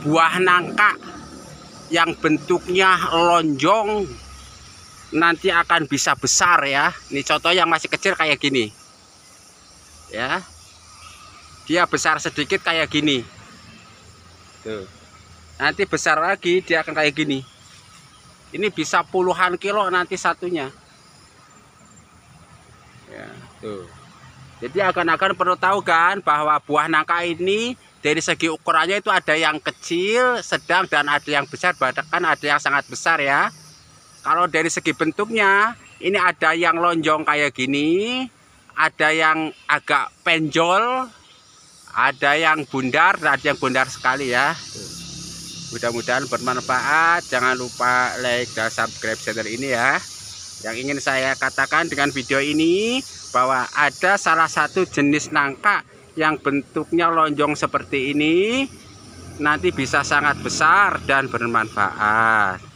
buah nangka yang bentuknya lonjong nanti akan bisa besar ya ini contoh yang masih kecil kayak gini ya dia besar sedikit kayak gini tuh nanti besar lagi dia akan kayak gini ini bisa puluhan kilo nanti satunya ya tuh jadi akan-akan perlu tahu kan bahwa buah nangka ini dari segi ukurannya itu ada yang kecil, sedang, dan ada yang besar, bahkan ada yang sangat besar ya. Kalau dari segi bentuknya, ini ada yang lonjong kayak gini, ada yang agak penjol, ada yang bundar, ada yang bundar sekali ya. Mudah-mudahan bermanfaat. Jangan lupa like dan subscribe channel ini ya yang ingin saya katakan dengan video ini bahwa ada salah satu jenis nangka yang bentuknya lonjong seperti ini nanti bisa sangat besar dan bermanfaat